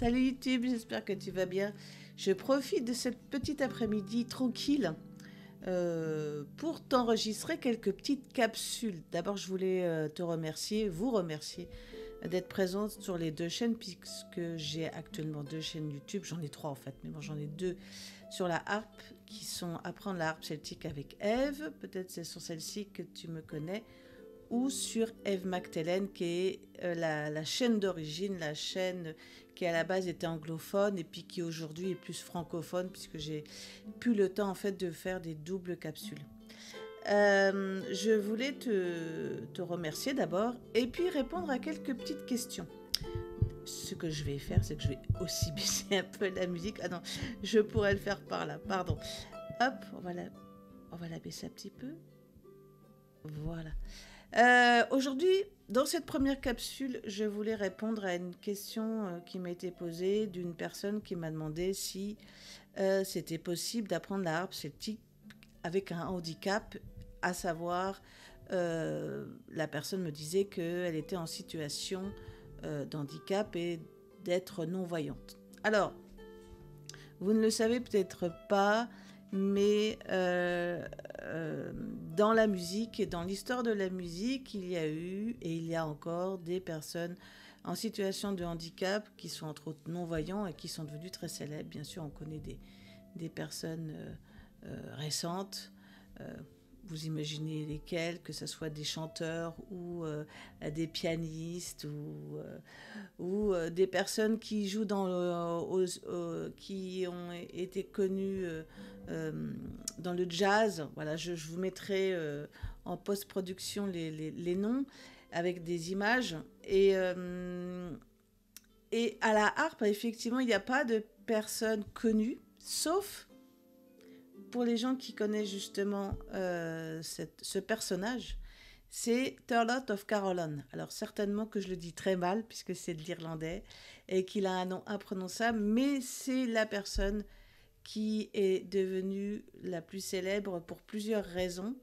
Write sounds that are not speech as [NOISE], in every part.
Salut YouTube, j'espère que tu vas bien. Je profite de cette petite après-midi tranquille euh, pour t'enregistrer quelques petites capsules. D'abord, je voulais euh, te remercier, vous remercier d'être présente sur les deux chaînes puisque j'ai actuellement deux chaînes YouTube. J'en ai trois en fait, mais bon, j'en ai deux sur la harpe qui sont Apprendre la harpe celtique avec Eve. Peut-être c'est sur celle-ci que tu me connais ou sur Eve McTellen, qui est euh, la, chaîne d'origine, la chaîne qui à la base était anglophone et puis qui aujourd'hui est plus francophone, puisque j'ai plus le temps en fait de faire des doubles capsules. Euh, je voulais te, remercier d'abord et puis répondre à quelques petites questions. Ce que je vais faire, c'est que je vais aussi [LAUGHS] baisser un peu la musique. Ah non, je pourrais le faire par là, pardon. Hop, on va on va la baisser un petit peu. Voilà. Euh, aujourd'hui, dans cette première capsule, je voulais répondre à une question euh, qui m'a été posée d'une personne qui m'a demandé si euh, c'était possible d'apprendre la harpe celtique avec un handicap, à savoir, la personne me disait qu'elle était en situation d'handicap et d'être non-voyante. Alors, vous ne le savez peut-être pas, mais euh, euh, dans la musique et dans l'histoire de la musique, il y a eu et il y a encore des personnes en situation de handicap qui sont entre autres non-voyants et qui sont devenues très célèbres. Bien sûr, on connaît des, des personnes euh, récentes vous imaginez lesquels, que ce soit des chanteurs ou euh, des pianistes ou, euh, euh, des personnes qui jouent dans qui ont été connues dans le jazz. Voilà, je, vous mettrai en post-production les, noms avec des images. Et, et à la harpe, effectivement, il n'y a pas de personnes connues, sauf pour les gens qui connaissent justement euh, ce personnage, c'est Turlot of Caroline. Alors certainement que je le dis très mal puisque c'est de l'irlandais et qu'il a un nom imprononçable, mais c'est la personne qui est devenue la plus célèbre pour plusieurs raisons.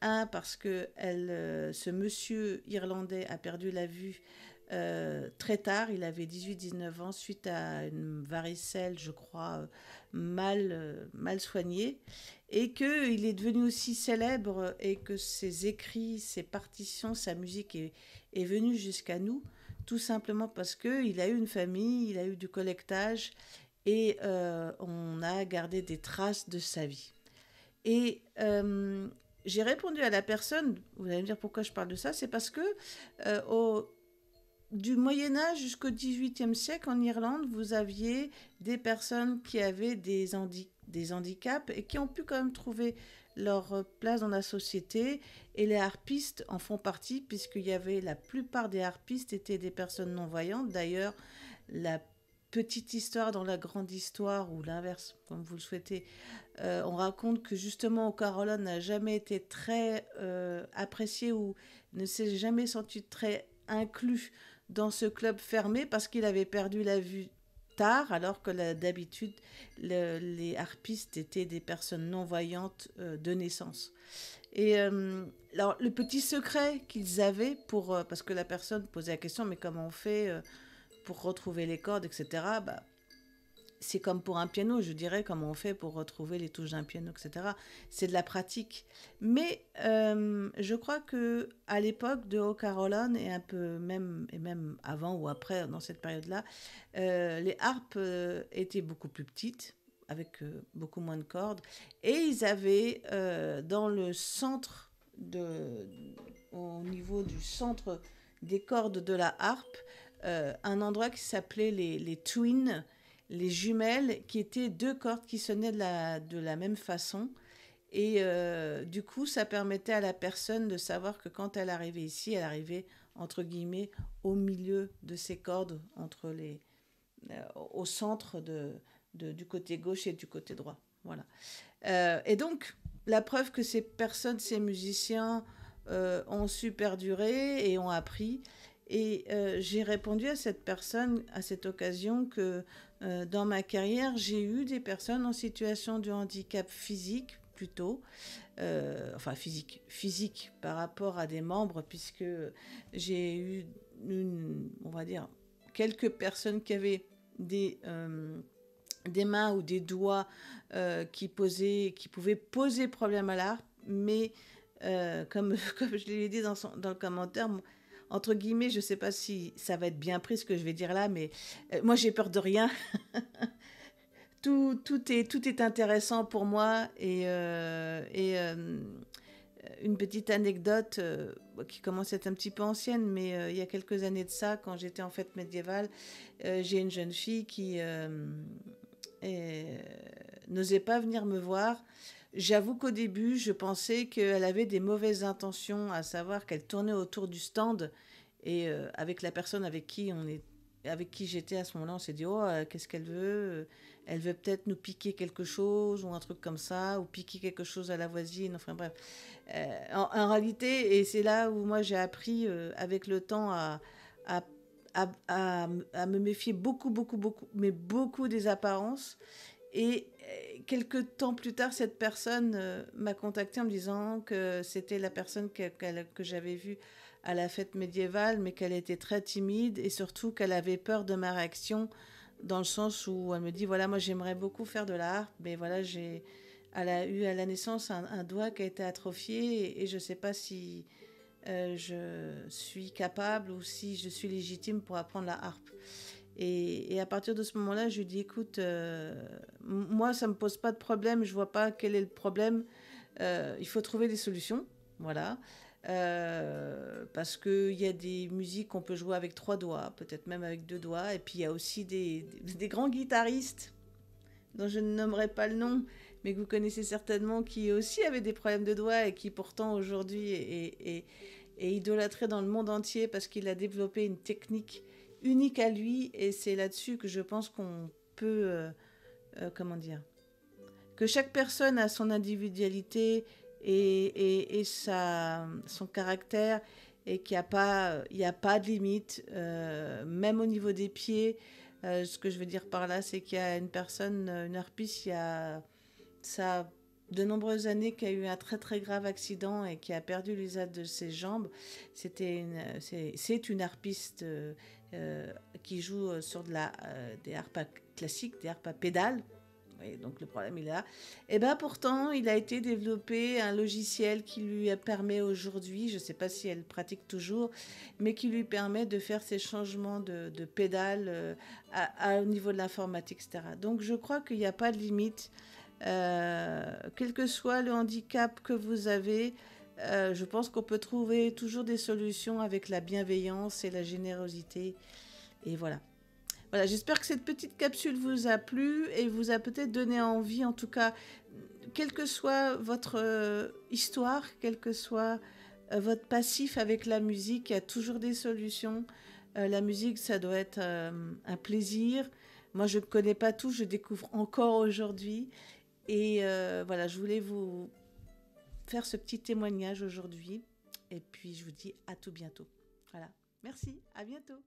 Un, parce que elle, euh, ce monsieur irlandais a perdu la vue euh, très tard, il avait 18-19 ans, suite à une varicelle, je crois, mal, mal soignée, et qu'il est devenu aussi célèbre et que ses écrits, ses partitions, sa musique est, venue jusqu'à nous, tout simplement parce qu'il a eu une famille, il a eu du collectage, et euh, on a gardé des traces de sa vie. Et euh, j'ai répondu à la personne, vous allez me dire pourquoi je parle de ça, c'est parce que au, du Moyen Âge jusqu'au XVIIIe siècle en Irlande, vous aviez des personnes qui avaient des, des handicaps et qui ont pu quand même trouver leur place dans la société. Et les harpistes en font partie, puisqu'il y avait la plupart des harpistes étaient des personnes non-voyantes. D'ailleurs, la petite histoire dans la grande histoire, ou l'inverse, comme vous le souhaitez, euh, on raconte que justement, Caroline n'a jamais été très euh, appréciée ou ne s'est jamais sentie très inclus dans ce club fermé parce qu'il avait perdu la vue tard, alors que d'habitude, les harpistes étaient des personnes non-voyantes euh, de naissance. Et euh, alors, le petit secret qu'ils avaient pour. Euh, parce que la personne posait la question, mais comment on fait pour retrouver les cordes, etc. Bah, c'est comme pour un piano, je dirais, comment on fait pour retrouver les touches d'un piano, etc. C'est de la pratique. Mais euh, je crois que à l'époque de Haut et un peu même et même avant ou après, dans cette période-là, euh, les harpes euh, étaient beaucoup plus petites, avec beaucoup moins de cordes, et ils avaient dans le centre de, au niveau du centre des cordes de la harpe, un endroit qui s'appelait les twins les jumelles qui étaient deux cordes qui sonnaient de la, de la même façon. Et euh, du coup, ça permettait à la personne de savoir que quand elle arrivait ici, elle arrivait entre guillemets au milieu de ces cordes, entre les, euh, au centre de, du côté gauche et du côté droit. Voilà. Euh, et donc, la preuve que ces personnes, ces musiciens, ont su perdurer et ont appris. Et j'ai répondu à cette personne à cette occasion que euh, dans ma carrière, j'ai eu des personnes en situation de handicap physique plutôt, euh, enfin physique, physique par rapport à des membres, puisque j'ai eu, on va dire, quelques personnes qui avaient des euh, mains ou des doigts qui, posaient, qui pouvaient poser problème à l'art, mais [LAUGHS] comme, je l'ai dit dans, dans le commentaire, entre guillemets, je ne sais pas si ça va être bien pris ce que je vais dire là, mais euh, moi j'ai peur de rien. [LAUGHS] tout, tout, est, tout est intéressant pour moi et, euh, euh, une petite anecdote qui commence à être un petit peu ancienne, mais il y a quelques années de ça, quand j'étais en fête médiévale, j'ai une jeune fille qui n'osait pas venir me voir. J'avoue qu'au début, je pensais qu'elle avait des mauvaises intentions, à savoir qu'elle tournait autour du stand et euh, avec la personne avec qui on est, avec qui j'étais à ce moment-là, on s'est dit oh euh, qu'est-ce qu'elle veut euh, Elle veut peut-être nous piquer quelque chose ou un truc comme ça, ou piquer quelque chose à la voisine. Enfin bref, en, réalité, et c'est là où moi j'ai appris avec le temps à à, me méfier beaucoup, beaucoup, beaucoup, mais beaucoup des apparences. Et euh, quelques temps plus tard, cette personne euh, m'a contacté en me disant que c'était la personne que, j'avais vue à la fête médiévale, mais qu'elle était très timide et surtout qu'elle avait peur de ma réaction dans le sens où elle me dit voilà moi j'aimerais beaucoup faire de la harpe, mais voilà j'ai elle a eu à la naissance un, doigt qui a été atrophié et, je ne sais pas si euh, je suis capable ou si je suis légitime pour apprendre la harpe et, à partir de ce moment-là, je lui dis, écoute, euh, moi, ça ne me pose pas de problème, je vois pas quel est le problème. Euh, il faut trouver des solutions, voilà. Euh, parce qu'il y a des musiques qu'on peut jouer avec trois doigts, peut-être même avec deux doigts. Et puis il y a aussi des, grands guitaristes, dont je ne nommerai pas le nom, mais que vous connaissez certainement, qui aussi avaient des problèmes de doigts et qui pourtant aujourd'hui est idolâtré dans le monde entier parce qu'il a développé une technique unique à lui. Et c'est là-dessus que je pense qu'on peut, euh, euh, comment dire, que chaque personne a son individualité et, son caractère et qu'il n'y a, pas, a pas de limite, euh, même au niveau des pieds. ce que je veux dire par là, c'est qu'il y a une personne, une harpiste, il y a de nombreuses années qui a eu un très très grave accident et qui a perdu l'usage de ses jambes. C'était c'est, une harpiste euh, euh, qui joue euh, sur de la, des harpes classiques, des harpes à pédales. Oui, donc le problème il est là. Et eh bien pourtant, il a été développé un logiciel qui lui permet aujourd'hui, je ne sais pas si elle pratique toujours, mais qui lui permet de faire ces changements de, pédales au niveau de l'informatique, etc. Donc je crois qu'il n'y a pas de limite euh, quel que soit le handicap que vous avez, euh, je pense qu'on peut trouver toujours des solutions avec la bienveillance et la générosité. Et voilà. Voilà, j'espère que cette petite capsule vous a plu et vous a peut-être donné envie, en tout cas, quelle que soit votre euh, histoire, quel que soit votre passif avec la musique, il y a toujours des solutions. la musique, ça doit être un plaisir. Moi, je ne connais pas tout, je découvre encore aujourd'hui. Et euh, voilà, je voulais vous faire ce petit témoignage aujourd'hui. Et puis, je vous dis à tout bientôt. Voilà. Merci, à bientôt.